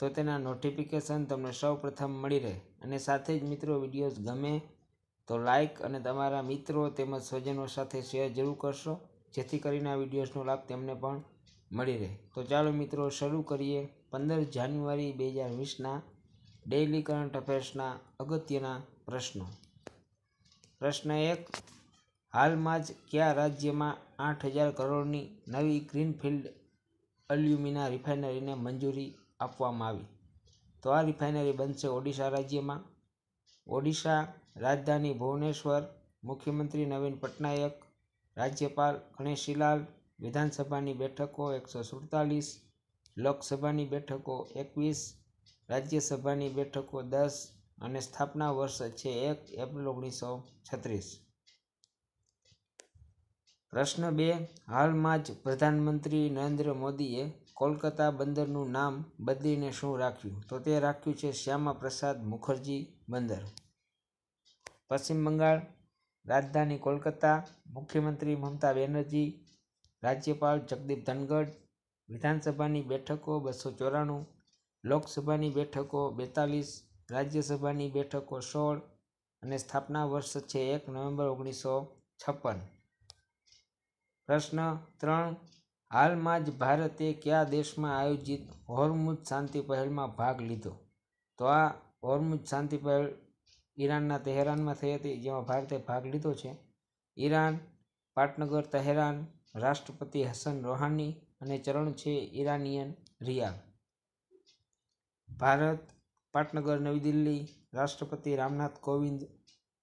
તો તેના નોટિફિકેશન તમને સૌ પ્રથમ મળી રહે અને સાથે જ મિત્રો વિડીયોઝ ગમે તો લાઇક અને તમારા મિત્રો તેમજ સ્વજનો સાથે શેર જરૂર કરશો જેથી કરીને આ વિડીયોઝનો લાભ તેમને પણ મળી રહે તો ચાલો મિત્રો શરૂ કરીએ પંદર જાન્યુઆરી બે હજાર વીસના ડેઇલી કરંટ અફેર્સના અગત્યના પ્રશ્નો પ્રશ્ન એક હાલમાં જ કયા રાજ્યમાં આઠ હજાર કરોડની નવી ગ્રીનફિલ્ડ અલ્યુમિના રિફાઇનરીને મંજૂરી આપવામાં આવી તો આ રિફાઇનરી બનશે ઓડિશા રાજ્યમાં ઓડિશા રાજધાની ભુવનેશ્વર મુખ્યમંત્રી નવીન પટનાયક રાજ્યપાલ ગણેશીલાલ વિધાનસભાની બેઠકો એકસો સુડતાલીસ લોકસભાની બેઠકો એકવીસ રાજ્યસભાની બેઠકો દસ અને સ્થાપના વર્ષ છે એક એપ્રિલ ઓગણીસો છત્રીસ પ્રશ્ન બે હાલમાં જ પ્રધાનમંત્રી નરેન્દ્ર મોદીએ કોલકાતા બંદરનું નામ બદલીને શું રાખ્યું તો તે રાખ્યું છે શ્યામા પ્રસાદ મુખર્જી બંદર પશ્ચિમ બંગાળ રાજધાની કોલકાતા મુખ્યમંત્રી મમતા બેનર્જી રાજ્યપાલ જગદીપ ધનગઢ વિધાનસભાની બેઠકો બસો ચોરાણું લોકસભાની બેઠકો બેતાલીસ રાજ્યસભાની બેઠકો સોળ અને સ્થાપના વર્ષ છે એક નવેમ્બર ઓગણીસો છપ્પન પ્રશ્ન ત્રણ હાલમાં જ ભારતે કયા દેશમાં આયોજિત હોર્મુઝ શાંતિ પહેલમાં ભાગ લીધો તો આ હોર્મુઝ શાંતિ પહેલ ઈરાનના તહેરાનમાં થઈ હતી જેમાં ભારતે ભાગ લીધો છે ઈરાન પાટનગર તહેરાન રાષ્ટ્રપતિ હસન રોહાની અને ચરણ છે ઈરાનિયન રિયા ભારત પાટનગર નવી દિલ્હી રાષ્ટ્રપતિ રામનાથ કોવિંદ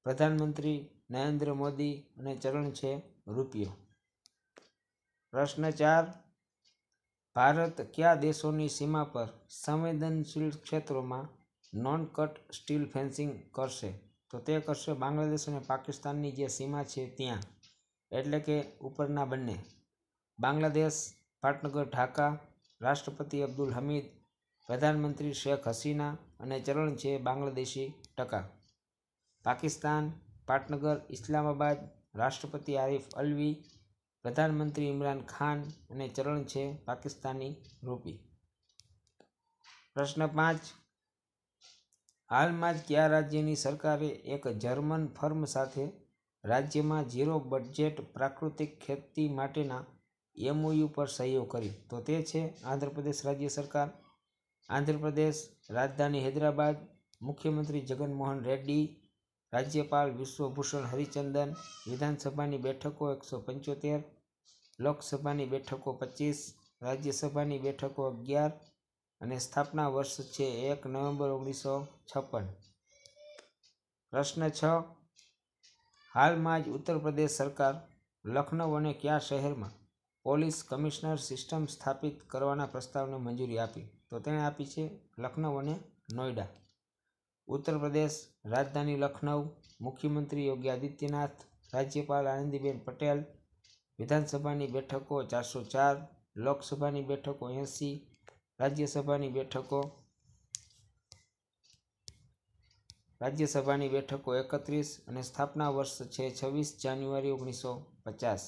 પ્રધાનમંત્રી નરેન્દ્ર મોદી અને ચરણ છે રૂપિયો પ્રશ્ન ચાર ભારત કયા દેશોની સીમા પર સંવેદનશીલ ક્ષેત્રોમાં નોન કટ સ્ટીલ ફેન્સિંગ કરશે તો તે કરશે બાંગ્લાદેશ અને પાકિસ્તાનની જે સીમા છે ત્યાં એટલે કે ઉપરના બંને બાંગ્લાદેશ પાટનગર ઢાકા રાષ્ટ્રપતિ અબ્દુલ હમીદ પ્રધાનમંત્રી શેખ હસીના અને ચરણ છે બાંગ્લાદેશી ટકા પાકિસ્તાન પાટનગર ઇસ્લામાબાદ રાષ્ટ્રપતિ આરિફ અલવી પ્રધાનમંત્રી ઇમરાન ખાન અને ચરણ છે પાકિસ્તાની રૂપી પ્રશ્ન પાંચ હાલમાં જ કયા રાજ્યની સરકારે એક જર્મન ફર્મ સાથે રાજ્યમાં ઝીરો બજેટ પ્રાકૃતિક ખેતી માટેના એમઓયુ પર સહયોગ કર્યો તો તે છે આંધ્રપ્રદેશ રાજ્ય સરકાર આંધ્રપ્રદેશ રાજધાની હૈદરાબાદ મુખ્યમંત્રી જગનમોહન રેડ્ડી રાજ્યપાલ વિશ્વભૂષણ હરિચંદન વિધાનસભાની બેઠકો એકસો પંચોતેર લોકસભાની બેઠકો પચીસ રાજ્યસભાની બેઠકો અગિયાર અને સ્થાપના વર્ષ છે એક નવેમ્બર ઓગણીસો છપ્પન પ્રશ્ન છ હાલમાં જ ઉત્તર પ્રદેશ સરકાર લખનઉ અને કયા શહેરમાં પોલીસ કમિશનર સિસ્ટમ સ્થાપિત કરવાના પ્રસ્તાવને મંજૂરી આપી તો તેણે આપી છે લખનઉ અને નોઈડા ઉત્તર પ્રદેશ રાજધાની લખનઉ મુખ્યમંત્રી યોગી આદિત્યનાથ રાજ્યપાલ આનંદીબેન પટેલ વિધાનસભાની બેઠકો ચારસો ચાર લોકસભાની બેઠકો એંસી રાજ્યસભાની બેઠકો રાજ્યસભાની બેઠકો એકત્રીસ અને સ્થાપના વર્ષ છે છવ્વીસ જાન્યુઆરી ઓગણીસો પચાસ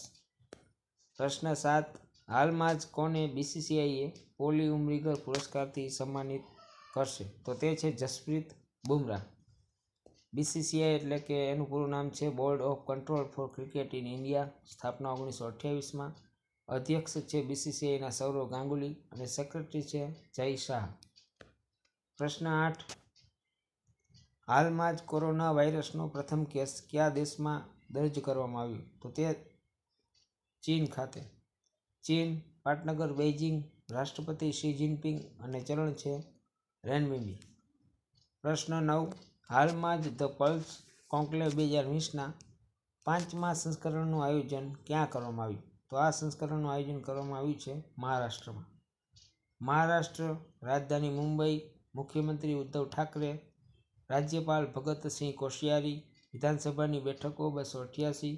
પ્રશ્ન સાત હાલમાં જ કોને બીસીસીઆઈએ પોલી ઉમરીગર પુરસ્કારથી સન્માનિત કરશે તો તે છે જસપ્રીત બુમરાહ બીસીસીઆઈ એટલે કે એનું પૂરું નામ છે board of control for cricket in India સ્થાપના ઓગણીસો અઠ્યાવીસમાં અધ્યક્ષ છે બીસીસીઆઈના સૌરવ ગાંગુલી અને સેક્રેટરી છે જય શાહ પ્રશ્ન આઠ હાલમાં જ કોરોના વાયરસનો પ્રથમ કેસ કયા દેશમાં દર્જ કરવામાં આવ્યો તો તે ચીન ખાતે ચીન પાટનગર બેઇજિંગ રાષ્ટ્રપતિ શી જિનપિંગ અને ચરણ છે રેનમિમી પ્રશ્ન નવ હાલમાં જ ધ પલ્સ કોન્કલેવ બે હજાર વીસના પાંચમા સંસ્કરણનું આયોજન ક્યાં કરવામાં આવ્યું તો આ સંસ્કરણનું આયોજન કરવામાં આવ્યું છે મહારાષ્ટ્રમાં મહારાષ્ટ્ર રાજધાની મુંબઈ મુખ્યમંત્રી ઉદ્ધવ ઠાકરે રાજ્યપાલ ભગતસિંહ કોશિયારી વિધાનસભાની બેઠકો બસો અઠ્યાસી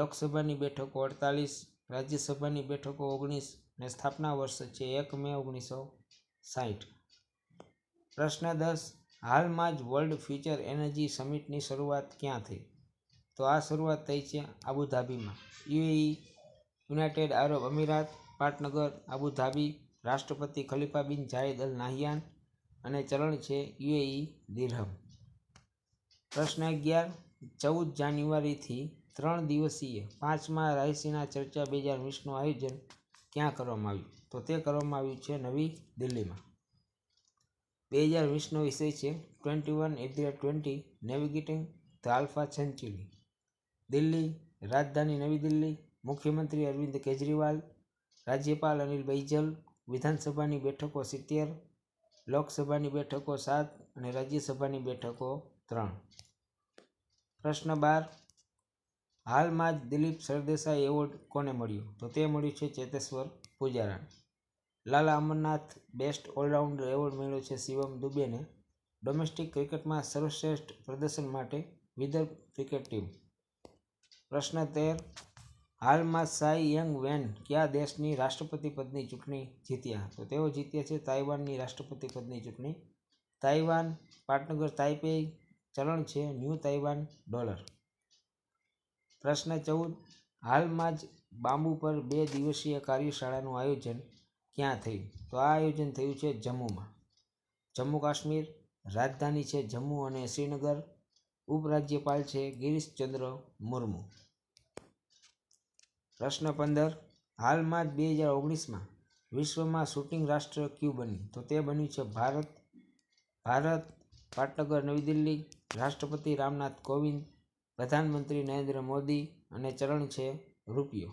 લોકસભાની બેઠકો અડતાલીસ રાજ્યસભાની બેઠકો ઓગણીસ અને સ્થાપના વર્ષ છે એક મે ઓગણીસો સાઠ પ્રશ્ન દસ હાલમાં જ વર્લ્ડ ફ્યુચર એનર્જી સમિટની શરૂઆત ક્યાં થઈ તો આ શરૂઆત થઈ છે આબુધાબીમાં યુએઈ યુનાઇટેડ આરબ અમીરાત પાટનગર આબુધાબી રાષ્ટ્રપતિ ખલીફા બિન જાયદ અલ નાહિયાન અને ચલણ છે યુએઈ દિરહમ પ્રશ્ન અગિયાર ચૌદ જાન્યુઆરીથી ત્રણ દિવસીય પાંચમા રાયસીના ચર્ચા બે હજાર વીસનું આયોજન ક્યાં કરવામાં આવ્યું તો તે કરવામાં આવ્યું છે નવી દિલ્હીમાં બે હજાર વીસનો વિષય છે twenty one at the twenty navigating the alpha century Delhi રાજધાની નવી દિલ્હી મુખ્યમંત્રી અરવિંદ કેજરીવાલ રાજ્યપાલ અનિલ બૈજલ વિધાનસભાની બેઠકો સિત્તેર લોકસભાની બેઠકો સાત અને રાજ્યસભાની બેઠકો ત્રણ પ્રશ્ન બાર હાલમાં જ દિલીપ સરદેસાઈ એવોર્ડ કોને મળ્યો તો તે મળ્યું છે ચેતેશ્વર પૂજારાણી Lala Amarnath best allrounder award મેળવ્યો છે શિવમ દુબેને ડોમેસ્ટિક ક્રિકેટમાં સર્વશ્રેષ્ઠ પ્રદર્શન માટે વિદર્ભ ક્રિકેટ ટીમ પ્રશ્ન તેર હાલમાં સાઈ યંગ વેન કયા દેશની રાષ્ટ્રપતિ પદની ચૂંટણી જીત્યા તો તેઓ જીત્યા છે તાઇવાનની રાષ્ટ્રપતિ પદની ચૂંટણી તાઇવાન પાટનગર તાઇપેઈ ચલણ છે ન્યૂ તાઇવાન ડોલર પ્રશ્ન ચૌદ હાલમાં જ બાંબુ પર બે દિવસીય કાર્યશાળાનું આયોજન ક્યાં થયું તો આ આયોજન થયું છે જમ્મુમાં જમ્મુ કાશ્મીર રાજધાની છે જમ્મુ અને શ્રીનગર ઉપરાજ્યપાલ છે ગિરીશચંદ્ર મુર્મુ પ્રશ્ન પંદર હાલમાં જ બે હજાર ઓગણીસમાં વિશ્વમાં શૂટિંગ રાષ્ટ્ર ક્યુ બન્યું તો તે બન્યું છે ભારત ભારત પાટનગર નવી દિલ્હી રાષ્ટ્રપતિ રામનાથ કોવિંદ પ્રધાનમંત્રી નરેન્દ્ર મોદી અને ચરણ છે રૂપિયો